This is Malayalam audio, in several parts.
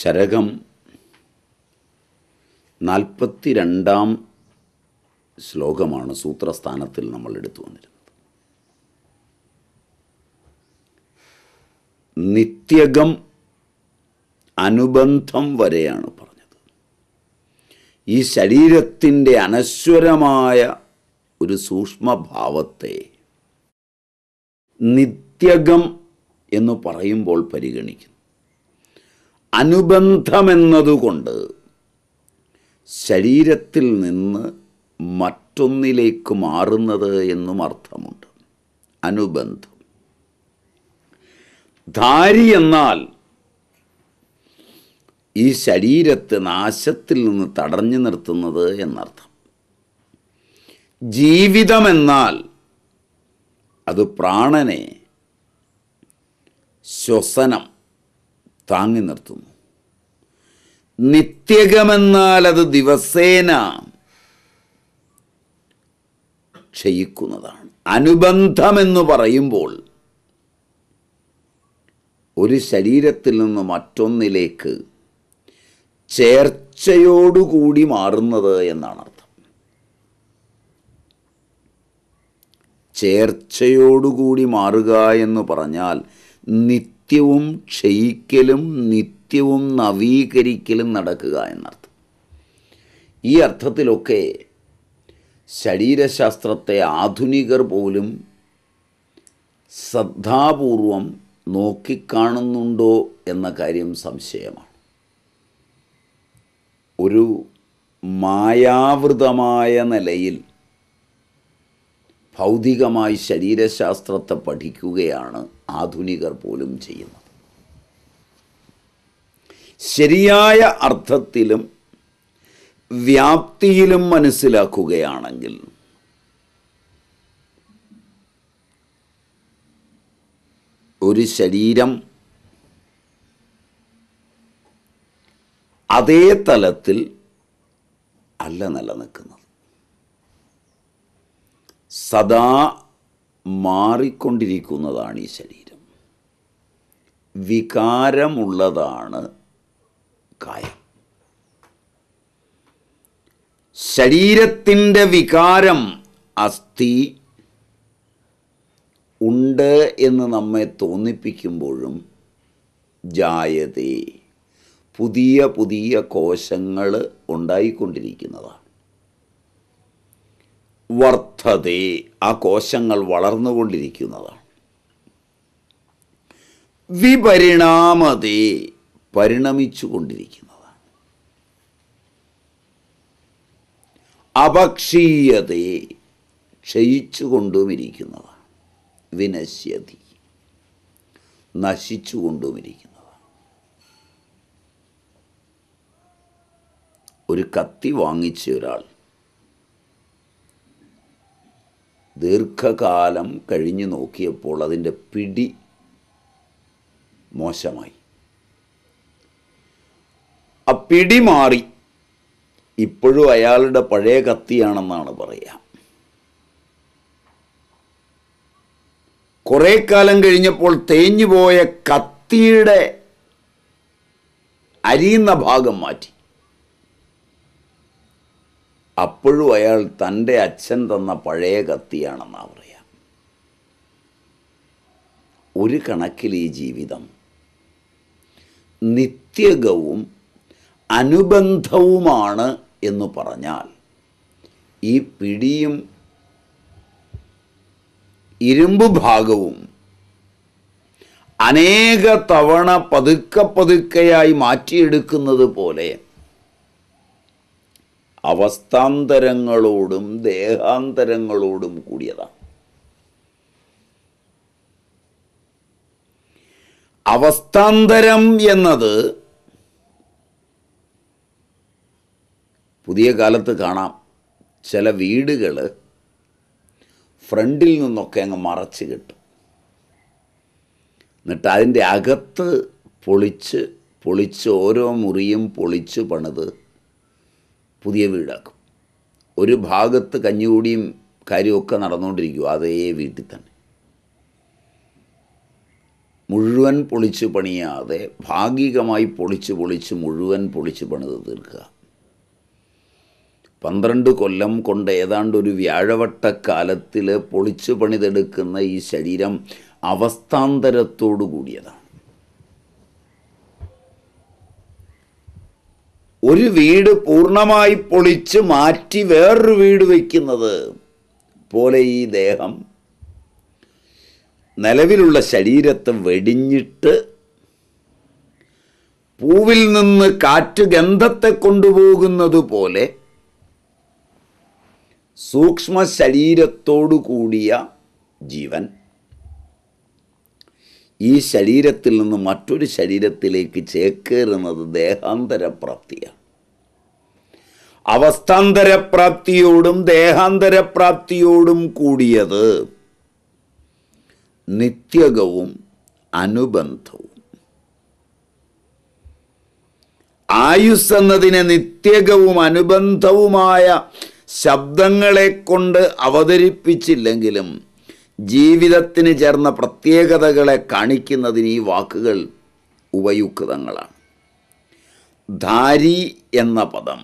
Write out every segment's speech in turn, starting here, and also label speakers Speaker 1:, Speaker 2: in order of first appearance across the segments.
Speaker 1: ചരകം നാൽപ്പത്തി രണ്ടാം ശ്ലോകമാണ് സൂത്രസ്ഥാനത്തിൽ നമ്മൾ എടുത്തു വന്നിരുന്നത് നിത്യകം അനുബന്ധം വരെയാണ് പറഞ്ഞത് ഈ ശരീരത്തിൻ്റെ അനശ്വരമായ ഒരു സൂക്ഷ്മഭാവത്തെ നിത്യകം എന്ന് പറയുമ്പോൾ പരിഗണിക്കുന്നു അനുബന്ധമെന്നതുകൊണ്ട് ശരീരത്തിൽ നിന്ന് മറ്റൊന്നിലേക്ക് മാറുന്നത് എന്നും അർത്ഥമുണ്ട് അനുബന്ധം ധാരി എന്നാൽ ഈ ശരീരത്തെ നാശത്തിൽ നിന്ന് തടഞ്ഞു നിർത്തുന്നത് എന്നർത്ഥം ജീവിതമെന്നാൽ അത് പ്രാണനെ ശ്വസനം താങ്ങി നിർത്തുന്നു നിത്യകമെന്നാൽ അത് ദിവസേന ക്ഷയിക്കുന്നതാണ് അനുബന്ധമെന്ന് പറയുമ്പോൾ ഒരു ശരീരത്തിൽ നിന്ന് മറ്റൊന്നിലേക്ക് ചേർച്ചയോടുകൂടി മാറുന്നത് എന്നാണ് അർത്ഥം ചേർച്ചയോടുകൂടി മാറുക എന്ന് പറഞ്ഞാൽ നിത്യ നിത്യവും ക്ഷയിക്കലും നിത്യവും നവീകരിക്കലും നടക്കുക എന്നർത്ഥം ഈ അർത്ഥത്തിലൊക്കെ ശരീരശാസ്ത്രത്തെ ആധുനികർ പോലും ശ്രദ്ധാപൂർവം നോക്കിക്കാണുന്നുണ്ടോ എന്ന കാര്യം സംശയമാണ് ഒരു മായാവൃതമായ നിലയിൽ ഭൗതികമായി ശരീരശാസ്ത്രത്തെ പഠിക്കുകയാണ് ആധുനികർ പോലും ചെയ്യുന്നത് ശരിയായ അർത്ഥത്തിലും വ്യാപ്തിയിലും മനസ്സിലാക്കുകയാണെങ്കിൽ ഒരു ശരീരം അതേ തലത്തിൽ അല്ല നിലനിൽക്കുന്നത് സദാ മാറിക്കൊണ്ടിരിക്കുന്നതാണ് ഈ ശരീരം വികാരമുള്ളതാണ് കായം ശരീരത്തിൻ്റെ വികാരം അസ്ഥി ഉണ്ട് എന്ന് നമ്മെ തോന്നിപ്പിക്കുമ്പോഴും ജായതേ പുതിയ പുതിയ കോശങ്ങൾ ഉണ്ടായിക്കൊണ്ടിരിക്കുന്നതാണ് വർദ്ധതേ ആ കോശങ്ങൾ വളർന്നുകൊണ്ടിരിക്കുന്നതാണ് വിപരിണാമതേ പരിണമിച്ചു കൊണ്ടിരിക്കുന്നതാണ് അപക്ഷീയതേ ക്ഷയിച്ചുകൊണ്ടുമിരിക്കുന്നതാണ് വിനശ്യതി നശിച്ചുകൊണ്ടുമിരിക്കുന്നതാണ് ഒരു കത്തി വാങ്ങിച്ച ഒരാൾ ദീർഘകാലം കഴിഞ്ഞു നോക്കിയപ്പോൾ അതിൻ്റെ പിടി മോശമായി ആ പിടി മാറി ഇപ്പോഴും അയാളുടെ പഴയ കത്തിയാണെന്നാണ് പറയുക കുറേ കാലം കഴിഞ്ഞപ്പോൾ തേഞ്ഞുപോയ കത്തിയുടെ അരിയുന്ന ഭാഗം മാറ്റി അപ്പോഴും അയാൾ തൻ്റെ അച്ഛൻ തന്ന പഴയ കത്തിയാണെന്നാണ് പറയാം ഒരു കണക്കിൽ ഈ ജീവിതം നിത്യകവും അനുബന്ധവുമാണ് എന്ന് പറഞ്ഞാൽ ഈ പിടിയും ഇരുമ്പ് ഭാഗവും അനേക തവണ പതുക്കെ പതുക്കെയായി മാറ്റിയെടുക്കുന്നത് പോലെ അവസ്ഥാന്തരങ്ങളോടും ദേഹാന്തരങ്ങളോടും കൂടിയതാണ് അവസ്ഥാന്തരം എന്നത് പുതിയ കാലത്ത് കാണാം ചില വീടുകൾ ഫ്രണ്ടിൽ നിന്നൊക്കെ അങ്ങ് മറച്ച് കിട്ടും എന്നിട്ട് അതിൻ്റെ അകത്ത് പൊളിച്ച് പൊളിച്ച് ഓരോ മുറിയും പൊളിച്ച് പണിത് പുതിയ വീടാക്കും ഒരു ഭാഗത്ത് കഞ്ഞികൂടിയും കാര്യമൊക്കെ നടന്നുകൊണ്ടിരിക്കും അതേ വീട്ടിൽ തന്നെ മുഴുവൻ പൊളിച്ച് പണിയാതെ ഭാഗികമായി പൊളിച്ച് പൊളിച്ച് മുഴുവൻ പൊളിച്ച് പണിത് തീർക്കുക പന്ത്രണ്ട് കൊല്ലം കൊണ്ട് ഏതാണ്ട് ഒരു വ്യാഴവട്ടക്കാലത്തിൽ പൊളിച്ച് പണിതെടുക്കുന്ന ഈ ശരീരം അവസ്ഥാന്തരത്തോടു കൂടിയതാണ് ഒരു വീട് പൂർണ്ണമായി പൊളിച്ച് മാറ്റി വേറൊരു വീട് വയ്ക്കുന്നത് പോലെ ഈ ദേഹം നിലവിലുള്ള ശരീരത്തെ വെടിഞ്ഞിട്ട് പൂവിൽ നിന്ന് കാറ്റ് ഗന്ധത്തെ കൊണ്ടുപോകുന്നത് പോലെ സൂക്ഷ്മ ശരീരത്തോടു കൂടിയ ജീവൻ ഈ ശരീരത്തിൽ നിന്ന് മറ്റൊരു ശരീരത്തിലേക്ക് ചേക്കേറുന്നത് ദേഹാന്തരപ്രാപ്തിയാണ് അവസ്ഥാന്തരപ്രാപ്തിയോടും ദേഹാന്തരപ്രാപ്തിയോടും കൂടിയത് നിത്യകവും അനുബന്ധവും ആയുസ് എന്നതിനെ നിത്യകവും അനുബന്ധവുമായ ശബ്ദങ്ങളെ കൊണ്ട് അവതരിപ്പിച്ചില്ലെങ്കിലും ജീവിതത്തിന് ചേർന്ന പ്രത്യേകതകളെ കാണിക്കുന്നതിന് ഈ വാക്കുകൾ ഉപയുക്തങ്ങളാണ് ധാരി എന്ന പദം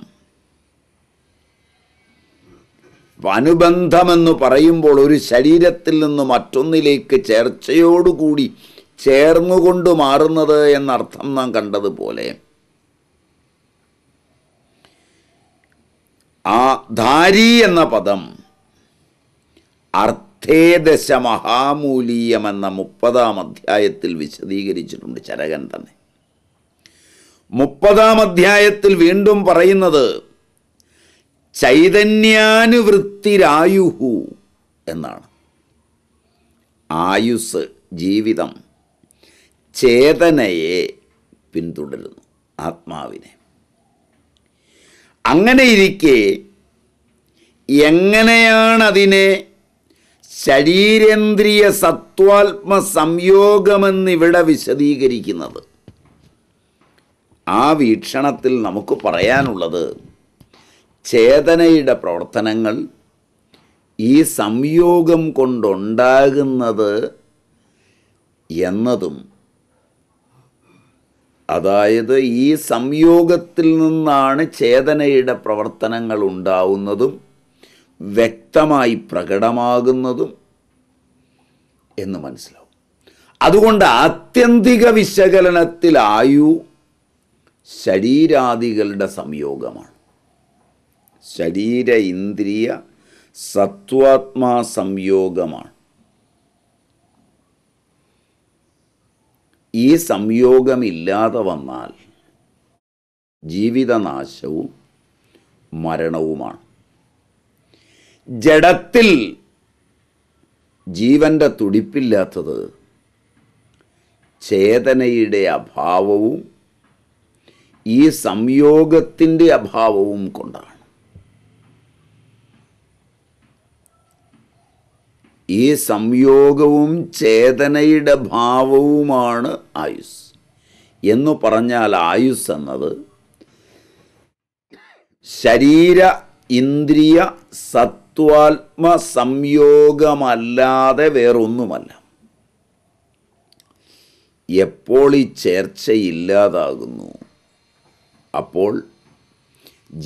Speaker 1: അനുബന്ധമെന്ന് പറയുമ്പോൾ ഒരു ശരീരത്തിൽ നിന്ന് മറ്റൊന്നിലേക്ക് ചേർച്ചയോടുകൂടി ചേർന്നുകൊണ്ട് മാറുന്നത് എന്നർത്ഥം നാം കണ്ടതുപോലെ ആ ധാരി എന്ന പദം അർത്ഥേദശ മഹാമൂലീയം എന്ന മുപ്പതാം അധ്യായത്തിൽ വിശദീകരിച്ചിട്ടുണ്ട് ചരകൻ തന്നെ മുപ്പതാം അധ്യായത്തിൽ വീണ്ടും പറയുന്നത് ചൈതന്യാനുവൃത്തിരായുഹു എന്നാണ് ആയുസ് ജീവിതം ചേതനയെ പിന്തുടരുന്നു ആത്മാവിനെ അങ്ങനെ എങ്ങനെയാണതിനെ എങ്ങനെയാണ് അതിനെ ശരീരേന്ദ്രിയ സത്വാത്മ സംയോഗമെന്നിവിടെ വിശദീകരിക്കുന്നത് ആ വീക്ഷണത്തിൽ നമുക്ക് പറയാനുള്ളത് ചേതനയുടെ പ്രവർത്തനങ്ങൾ ഈ സംയോഗം കൊണ്ടുണ്ടാകുന്നത് എന്നതും അതായത് ഈ സംയോഗത്തിൽ നിന്നാണ് ചേതനയുടെ പ്രവർത്തനങ്ങൾ ഉണ്ടാവുന്നതും വ്യക്തമായി പ്രകടമാകുന്നതും എന്ന് മനസ്സിലാവും അതുകൊണ്ട് ആത്യന്തിക വിശകലനത്തിലായു ശരീരാദികളുടെ സംയോഗമാണ് ശരീര ഇന്ദ്രിയ സത്വാത്മാ സംയോഗമാണ് ഈ സംയോഗമില്ലാതെ വന്നാൽ ജീവിതനാശവും മരണവുമാണ് ജഡത്തിൽ ജീവൻ്റെ തുടിപ്പില്ലാത്തത് ചേതനയുടെ അഭാവവും ഈ സംയോഗത്തിൻ്റെ അഭാവവും കൊണ്ടാണ് ഈ സംയോഗവും ചേതനയുടെ ഭാവവുമാണ് ആയുസ് എന്ന് പറഞ്ഞാൽ ആയുസ് എന്നത് ശരീര ഇന്ദ്രിയ സത്വാത്മ സംയോഗമല്ലാതെ വേറൊന്നുമല്ല എപ്പോൾ ഈ ചേർച്ചയില്ലാതാകുന്നു അപ്പോൾ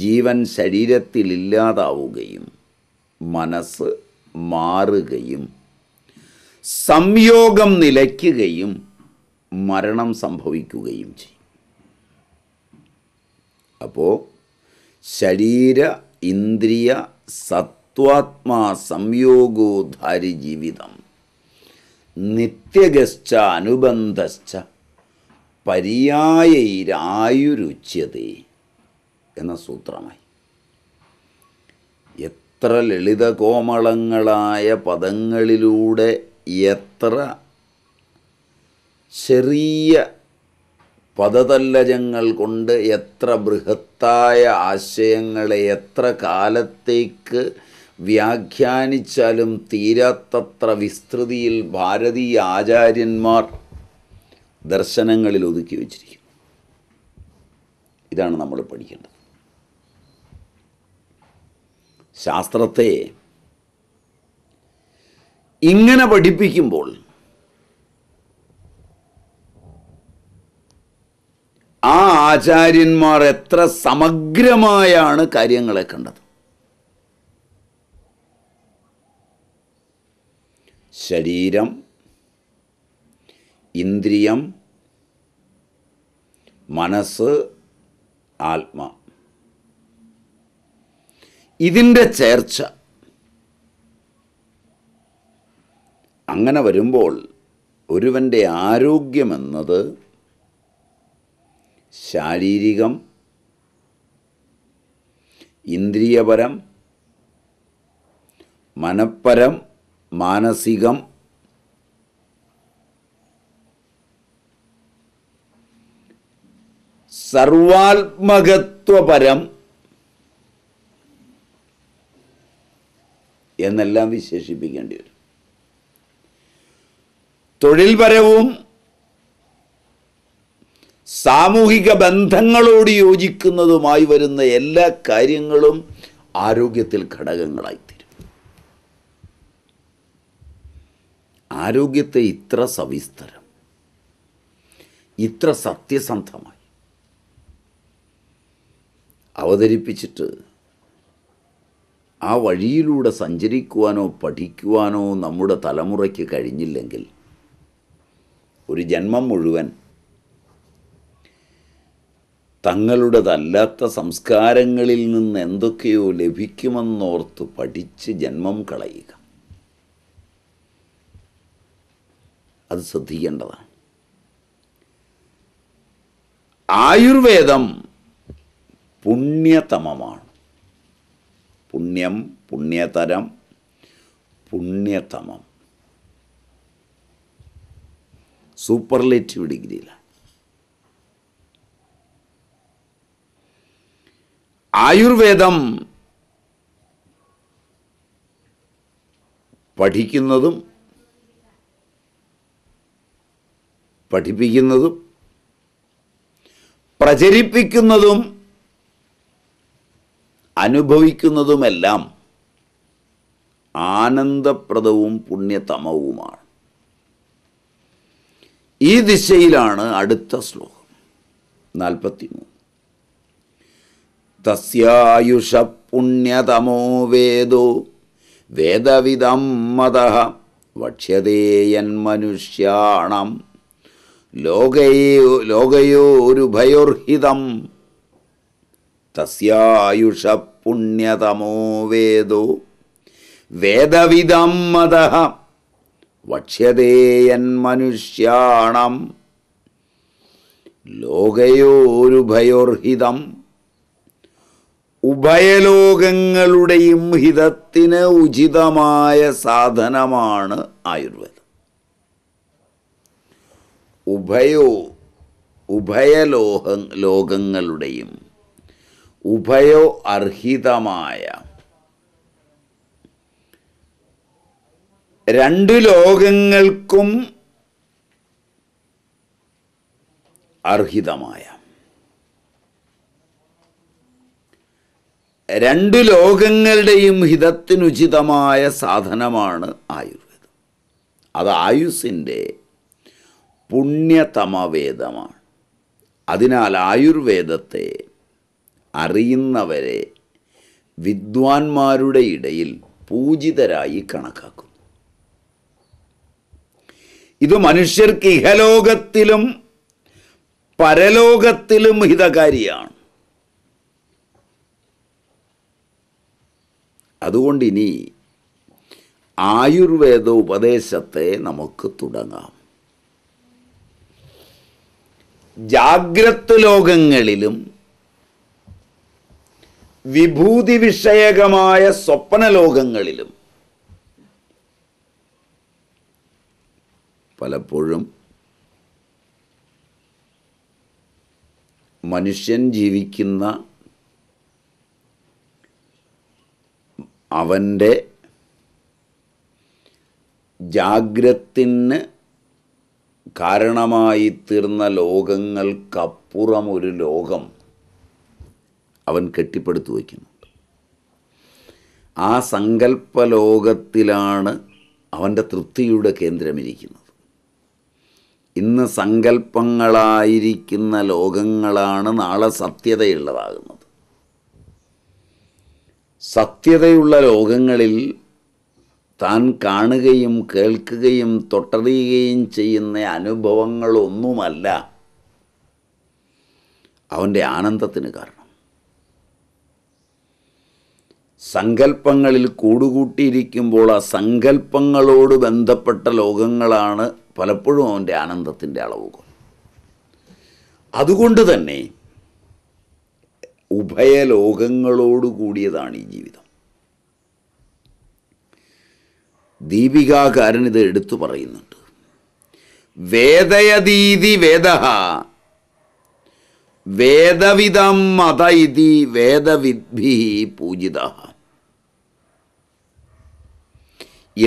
Speaker 1: ജീവൻ ശരീരത്തിലില്ലാതാവുകയും മനസ്സ് മാറുകയും സംയോഗം നിലയ്ക്കുകയും മരണം സംഭവിക്കുകയും ചെയ്യും അപ്പോൾ ശരീര ഇന്ദ്രിയ സത്വാത്മാ സംയോഗോധാരി ജീവിതം നിത്യഗശ്ച അനുബന്ധശ്ച പര്യായൈരായുരുച്യതേ എന്ന സൂത്രമായി എത്ര ലളിത കോമളങ്ങളായ പദങ്ങളിലൂടെ എത്ര ചെറിയ പദതല്ലജങ്ങൾ കൊണ്ട് എത്ര ബൃഹത്തായ ആശയങ്ങളെ എത്ര കാലത്തേക്ക് വ്യാഖ്യാനിച്ചാലും തീരാത്തത്ര വിസ്തൃതിയിൽ ഭാരതീയ ആചാര്യന്മാർ ദർശനങ്ങളിൽ ഒതുക്കി വച്ചിരിക്കുന്നു ഇതാണ് നമ്മൾ പഠിക്കേണ്ടത് ശാസ്ത്രത്തെ ഇങ്ങനെ പഠിപ്പിക്കുമ്പോൾ ആ ആചാര്യന്മാർ എത്ര സമഗ്രമായാണ് കാര്യങ്ങളെ കണ്ടത് ശരീരം ഇന്ദ്രിയം മനസ്സ് ആത്മാ ഇതിൻ്റെ ചേർച്ച അങ്ങനെ വരുമ്പോൾ ഒരുവൻ്റെ ആരോഗ്യമെന്നത് ശാരീരികം ഇന്ദ്രിയപരം മനപ്പരം മാനസികം സർവാത്മകത്വപരം എന്നെല്ലാം വിശേഷിപ്പിക്കേണ്ടി വരും തൊഴിൽപരവും സാമൂഹിക ബന്ധങ്ങളോട് യോജിക്കുന്നതുമായി വരുന്ന എല്ലാ കാര്യങ്ങളും ആരോഗ്യത്തിൽ ഘടകങ്ങളായിത്തീരും ആരോഗ്യത്തെ ഇത്ര സവിസ്തരം ഇത്ര സത്യസന്ധമായി അവതരിപ്പിച്ചിട്ട് ആ വഴിയിലൂടെ സഞ്ചരിക്കുവാനോ പഠിക്കുവാനോ നമ്മുടെ തലമുറയ്ക്ക് കഴിഞ്ഞില്ലെങ്കിൽ ഒരു ജന്മം മുഴുവൻ തങ്ങളുടേതല്ലാത്ത സംസ്കാരങ്ങളിൽ നിന്ന് എന്തൊക്കെയോ ലഭിക്കുമെന്നോർത്ത് പഠിച്ച് ജന്മം കളയുക അത് ശ്രദ്ധിക്കേണ്ടതാണ് ആയുർവേദം പുണ്യതമമാണ് പുണ്യം പുണ്യതരം പുണ്യതമം സൂപ്പർലേറ്റീവ് ഡിഗ്രിയിലാണ് ആയുർവേദം പഠിക്കുന്നതും പഠിപ്പിക്കുന്നതും പ്രചരിപ്പിക്കുന്നതും അനുഭവിക്കുന്നതുമെല്ലാം ആനന്ദപ്രദവും പുണ്യതമവുമാണ് ഈ ദിശയിലാണ് അടുത്ത ശ്ലോകം നാൽപ്പത്തിമൂന്ന് തസ്യായുഷ പുണ്യതമോ വേദോ വേദവിധം മത വക്ഷ്യതേയന്മനുഷ്യാണം ലോകയോ ലോകയോരുഭയോർഹിതം തയുഷ പുണ്യതമോ വേദോ വേദവിധം മത മനുഷ്യണം ലോകയോരുഭയോർഹിതം ഉഭയലോകങ്ങളുടെയും ഹിതത്തിന് ഉചിതമായ സാധനമാണ് ആയുർവേദം ഉഭയോ ഉഭയലോഹ ലോകങ്ങളുടെയും ഉഭയോ അർഹിതമായ രണ്ട് ലോകങ്ങൾക്കും അർഹിതമായ രണ്ട് ലോകങ്ങളുടെയും ഹിതത്തിനുചിതമായ സാധനമാണ് ആയുർവേദം അത് ആയുസിൻ്റെ പുണ്യതമവേദമാണ് അതിനാൽ ആയുർവേദത്തെ അറിയുന്നവരെ വിദ്വാൻമാരുടെ ഇടയിൽ പൂജിതരായി കണക്കാക്കുന്നു ഇത് മനുഷ്യർക്ക് ഇഹലോകത്തിലും പരലോകത്തിലും ഹിതകാരിയാണ് അതുകൊണ്ട് ഇനി ആയുർവേദ ഉപദേശത്തെ നമുക്ക് തുടങ്ങാം ജാഗ്രത് ലോകങ്ങളിലും വിഭൂതി വിഷയകമായ സ്വപ്നലോകങ്ങളിലും പലപ്പോഴും മനുഷ്യൻ ജീവിക്കുന്ന അവൻ്റെ ജാഗ്രത്തിന് കാരണമായി തീർന്ന ലോകങ്ങൾക്കപ്പുറം ഒരു ലോകം അവൻ കെട്ടിപ്പടുത്തു വയ്ക്കുന്നുണ്ട് ആ സങ്കല്പലോകത്തിലാണ് അവൻ്റെ തൃപ്തിയുടെ കേന്ദ്രമിരിക്കുന്നത് ഇന്ന് സങ്കല്പങ്ങളായിരിക്കുന്ന ലോകങ്ങളാണ് നാളെ സത്യതയുള്ളതാകുന്നത് സത്യതയുള്ള ലോകങ്ങളിൽ താൻ കാണുകയും കേൾക്കുകയും തൊട്ടറിയുകയും ചെയ്യുന്ന അനുഭവങ്ങളൊന്നുമല്ല അവൻ്റെ ആനന്ദത്തിന് കാരണം സങ്കല്പങ്ങളിൽ കൂടുകൂട്ടിയിരിക്കുമ്പോൾ ആ സങ്കല്പങ്ങളോട് ബന്ധപ്പെട്ട ലോകങ്ങളാണ് പലപ്പോഴും അവൻ്റെ ആനന്ദത്തിൻ്റെ അളവുകൾ അതുകൊണ്ട് തന്നെ ഉഭയലോകങ്ങളോട് കൂടിയതാണ് ഈ ജീവിതം ദീപികാകാരൻ ഇത് എടുത്തു പറയുന്നുണ്ട് വേദയതീതി വേദ വേദവിധം മത ഇതി വേദവിദ്ഭി പൂജിത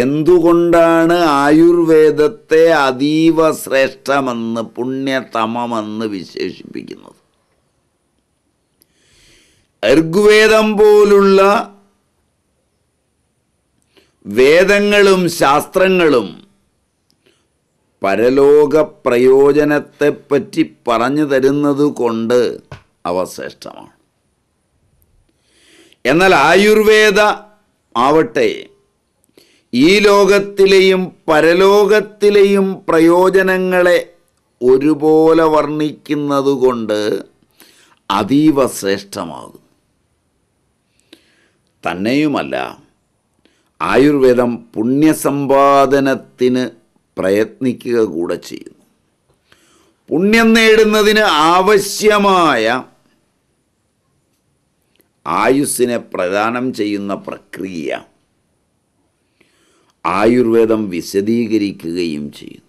Speaker 1: എന്തുകൊണ്ടാണ് ആയുർവേദത്തെ അതീവ ശ്രേഷ്ഠമെന്ന് പുണ്യതമമെന്ന് വിശേഷിപ്പിക്കുന്നത് ഋഗ്വേദം പോലുള്ള വേദങ്ങളും ശാസ്ത്രങ്ങളും പരലോക പ്രയോജനത്തെപ്പറ്റി പറഞ്ഞു തരുന്നത് കൊണ്ട് അവ ശ്രേഷ്ഠമാണ് എന്നാൽ ആയുർവേദ ആവട്ടെ ഈ ലോകത്തിലെയും പരലോകത്തിലെയും പ്രയോജനങ്ങളെ ഒരുപോലെ കൊണ്ട് അതീവ ശ്രേഷ്ഠമാകും തന്നെയുമല്ല ആയുർവേദം പുണ്യസമ്പാദനത്തിന് പ്രയത്നിക്കുക കൂടെ ചെയ്യുന്നു പുണ്യം നേടുന്നതിന് ആവശ്യമായ ആയുസ്സിനെ പ്രദാനം ചെയ്യുന്ന പ്രക്രിയ ആയുർവേദം വിശദീകരിക്കുകയും ചെയ്യുന്നു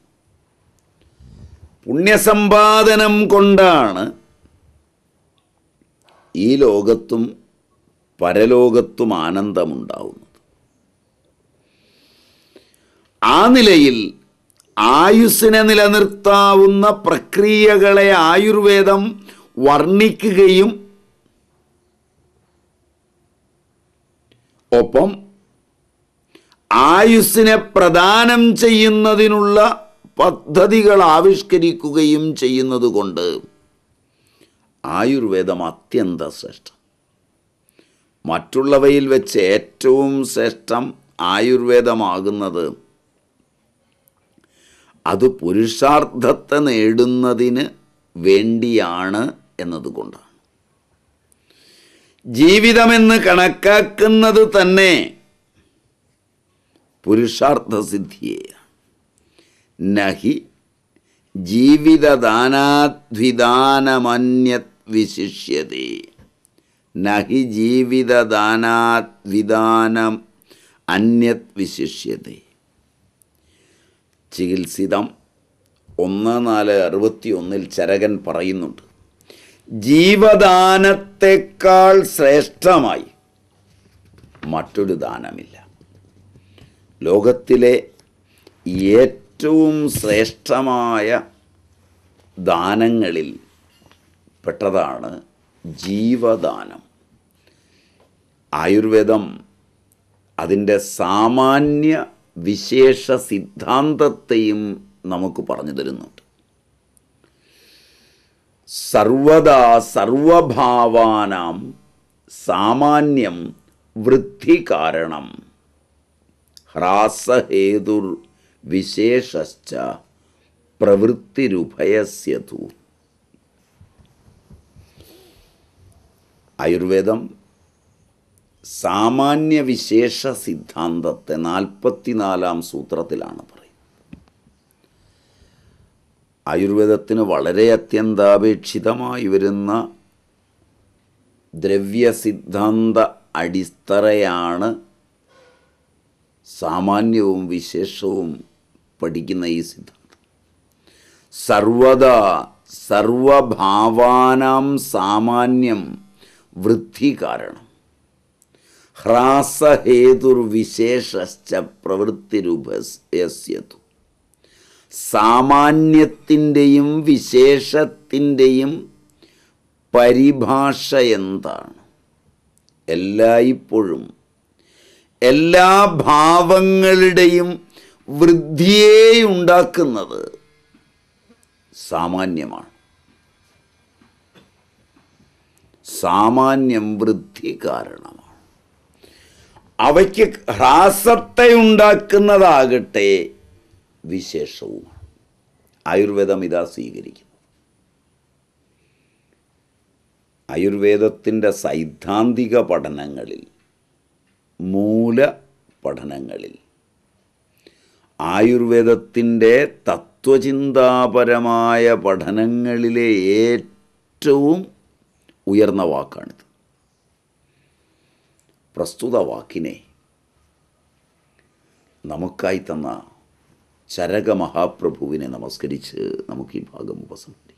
Speaker 1: പുണ്യസമ്പാദനം കൊണ്ടാണ് ഈ ലോകത്തും പരലോകത്തും ആനന്ദമുണ്ടാവുന്നത് ആ നിലയിൽ ആയുസ്സിനെ നിലനിർത്താവുന്ന പ്രക്രിയകളെ ആയുർവേദം വർണ്ണിക്കുകയും ഒപ്പം ആയുസ്സിനെ പ്രദാനം ചെയ്യുന്നതിനുള്ള പദ്ധതികൾ ആവിഷ്കരിക്കുകയും ചെയ്യുന്നത് കൊണ്ട് ആയുർവേദം അത്യന്ത ശ്രേഷ്ഠം മറ്റുള്ളവയിൽ വെച്ച് ഏറ്റവും ശ്രേഷ്ഠം ആയുർവേദമാകുന്നത് അത് പുരുഷാർത്ഥത്തെ നേടുന്നതിന് വേണ്ടിയാണ് എന്നതുകൊണ്ടാണ് ജീവിതമെന്ന് കണക്കാക്കുന്നത് തന്നെ പുരുഷാർത്ഥസിദ്ധിയെ നഹി ജീവിതദാനാദ്വിദാനമന്യത് വിശിഷ്യതേ നഹി ജീവിതദാനാദ്വിദാനം അന്യത് വിശിഷ്യത ചികിത്സിതം ഒന്ന് നാല് അറുപത്തി ഒന്നിൽ ചരകൻ പറയുന്നുണ്ട് ജീവദാനത്തെക്കാൾ ശ്രേഷ്ഠമായി മറ്റൊരു ദാനമില്ല ലോകത്തിലെ ഏറ്റവും ശ്രേഷ്ഠമായ ദാനങ്ങളിൽ പെട്ടതാണ് ജീവദാനം ആയുർവേദം അതിൻ്റെ സാമാന്യ വിശേഷ സിദ്ധാന്തത്തെയും നമുക്ക് പറഞ്ഞു തരുന്നുണ്ട് സർവദാ സർവഭാവാനാം സാമാന്യം വൃദ്ധി കാരണം ഹ്രാസഹേതുർ വിശേഷശ്ച പ്രവൃത്തിരുഭയസ്യതു ആയുർവേദം സാമാന്യ വിശേഷ സിദ്ധാന്തത്തെ നാൽപ്പത്തിനാലാം സൂത്രത്തിലാണ് പറയുന്നത് ആയുർവേദത്തിന് വളരെ അത്യന്താപേക്ഷിതമായി വരുന്ന ദ്രവ്യസിദ്ധാന്ത അടിത്തറയാണ് സാമാന്യവും വിശേഷവും പഠിക്കുന്ന ഈ സിദ്ധാന്തം സർവദാ സർവഭാവാനാം സാമാന്യം വൃത്തി കാരണം പ്രവൃത്തി പ്രവൃത്തിരൂപസ്യതു സാമാന്യത്തിൻ്റെയും വിശേഷത്തിൻ്റെയും പരിഭാഷ എന്താണ് എല്ലായ്പ്പോഴും എല്ലാ ഭാവങ്ങളുടെയും വൃദ്ധിയെ ഉണ്ടാക്കുന്നത് സാമാന്യമാണ് സാമാന്യം വൃദ്ധി കാരണമാണ് അവയ്ക്ക് ഹ്രാസത്തെ ഉണ്ടാക്കുന്നതാകട്ടെ വിശേഷവുമാണ് ആയുർവേദം ഇതാ സ്വീകരിക്കുന്നു ആയുർവേദത്തിൻ്റെ സൈദ്ധാന്തിക പഠനങ്ങളിൽ മൂല പഠനങ്ങളിൽ ആയുർവേദത്തിൻ്റെ തത്വചിന്താപരമായ പഠനങ്ങളിലെ ഏറ്റവും ഉയർന്ന വാക്കാണിത് പ്രസ്തുത വാക്കിനെ നമുക്കായി തന്ന ചരക മഹാപ്രഭുവിനെ നമസ്കരിച്ച് നമുക്ക് ഈ ഭാഗം ഉപസംഹരിക്കാം